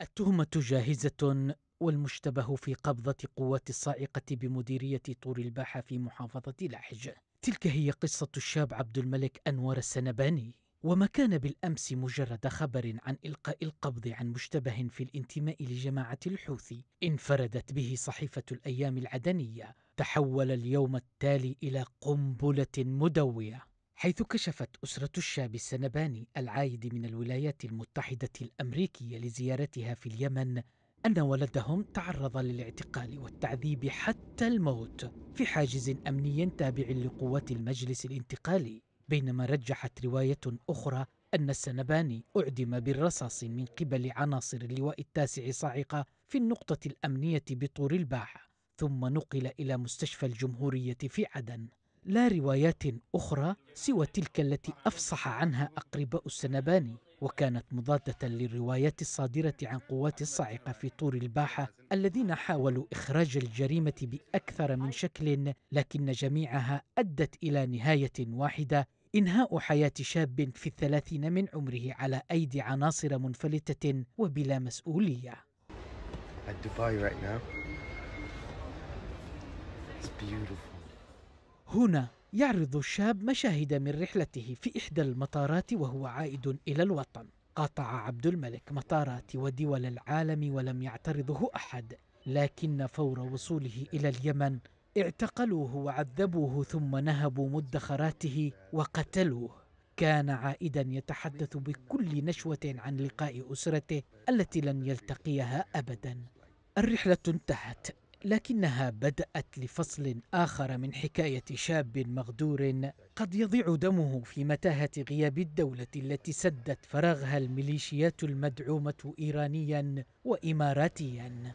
التهمة جاهزة والمشتبه في قبضة قوات الصاعقة بمديرية طور الباحة في محافظة لحج تلك هي قصة الشاب عبد الملك أنور السنباني وما كان بالأمس مجرد خبر عن إلقاء القبض عن مشتبه في الانتماء لجماعة الحوثي انفردت به صحيفة الأيام العدنية تحول اليوم التالي إلى قنبلة مدوية حيث كشفت أسرة الشاب السنباني العايد من الولايات المتحدة الأمريكية لزيارتها في اليمن أن ولدهم تعرض للاعتقال والتعذيب حتى الموت في حاجز أمني تابع لقوات المجلس الانتقالي بينما رجحت رواية أخرى أن السنباني أعدم بالرصاص من قبل عناصر اللواء التاسع صاعقة في النقطة الأمنية بطور الباحة ثم نقل إلى مستشفى الجمهورية في عدن لا روايات أخرى سوى تلك التي أفصح عنها أقرباء السنباني وكانت مضادة للروايات الصادرة عن قوات الصاعقة في طور الباحة الذين حاولوا إخراج الجريمة بأكثر من شكل لكن جميعها أدت إلى نهاية واحدة إنهاء حياة شاب في الثلاثين من عمره على أيدي عناصر منفلتة وبلا مسؤولية. At Dubai right now. It's beautiful. هنا يعرض الشاب مشاهد من رحلته في إحدى المطارات وهو عائد إلى الوطن قاطع عبد الملك مطارات ودول العالم ولم يعترضه أحد لكن فور وصوله إلى اليمن اعتقلوه وعذبوه ثم نهبوا مدخراته وقتلوه كان عائدا يتحدث بكل نشوة عن لقاء أسرته التي لن يلتقيها أبدا الرحلة انتهت لكنها بدأت لفصل آخر من حكاية شاب مغدور قد يضيع دمه في متاهة غياب الدولة التي سدت فراغها الميليشيات المدعومة إيرانيا وإماراتيا